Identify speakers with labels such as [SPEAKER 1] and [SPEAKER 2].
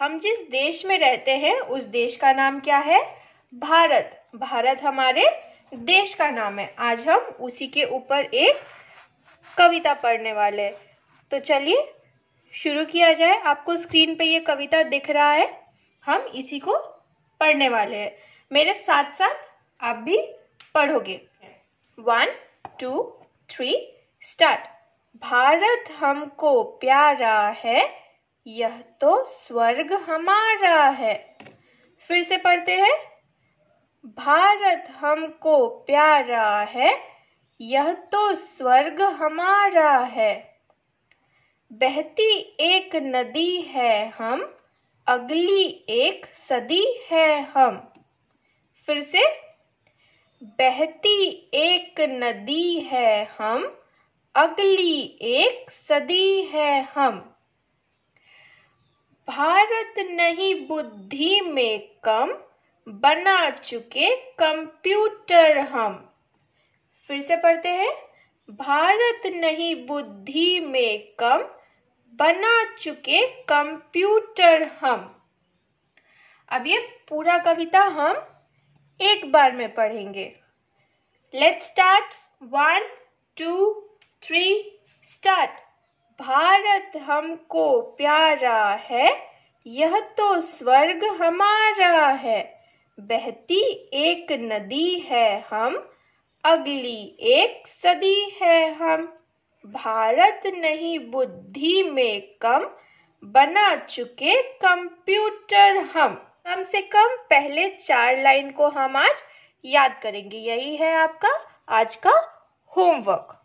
[SPEAKER 1] हम जिस देश में रहते हैं उस देश का नाम क्या है भारत भारत हमारे देश का नाम है आज हम उसी के ऊपर एक कविता पढ़ने वाले तो चलिए शुरू किया जाए आपको स्क्रीन पे ये कविता दिख रहा है हम इसी को पढ़ने वाले हैं मेरे साथ साथ आप भी पढ़ोगे one two three start Bharat हमको प्यारा है यह तो स्वर्ग हमारा है फिर से पढ़ते हैं भारत हमको प्यारा है यह तो स्वर्ग हमारा है बहती एक नदी है हम अगली एक सदी है हम फिर से बहती एक नदी है हम अगली एक सदी है हम भारत नहीं बुद्धि में कम बना चुके कंप्यूटर हम फिर से पढ़ते हैं भारत नहीं बुद्धि में कम बना चुके कंप्यूटर हम अब ये पूरा कविता हम एक बार में पढ़ेंगे let's start one two three start Bharat हमको प्यारा है यह तो स्वर्ग हमारा है बहती एक नदी है हम अगली एक सदी है हम भारत नहीं बुद्धि में कम बना चुके कंप्यूटर हम कम से कम पहले चार लाइन को हम आज याद करेंगे यही है आपका आज का होमवर्क